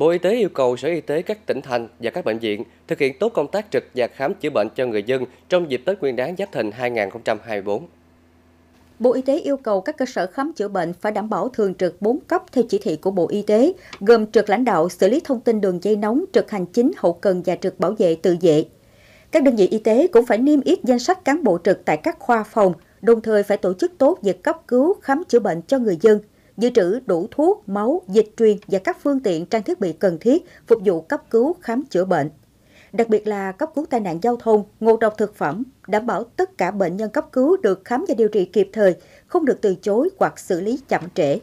Bộ Y tế yêu cầu Sở Y tế các tỉnh thành và các bệnh viện thực hiện tốt công tác trực và khám chữa bệnh cho người dân trong dịp Tết Nguyên đán Giáp Thìn 2024. Bộ Y tế yêu cầu các cơ sở khám chữa bệnh phải đảm bảo thường trực 4 cấp theo chỉ thị của Bộ Y tế, gồm trực lãnh đạo xử lý thông tin đường dây nóng, trực hành chính, hậu cần và trực bảo vệ tự vệ. Các đơn vị y tế cũng phải niêm yết danh sách cán bộ trực tại các khoa phòng, đồng thời phải tổ chức tốt việc cấp cứu, khám chữa bệnh cho người dân – dự trữ đủ thuốc, máu, dịch truyền và các phương tiện trang thiết bị cần thiết phục vụ cấp cứu, khám chữa bệnh. Đặc biệt là cấp cứu tai nạn giao thông, ngộ độc thực phẩm, đảm bảo tất cả bệnh nhân cấp cứu được khám và điều trị kịp thời, không được từ chối hoặc xử lý chậm trễ.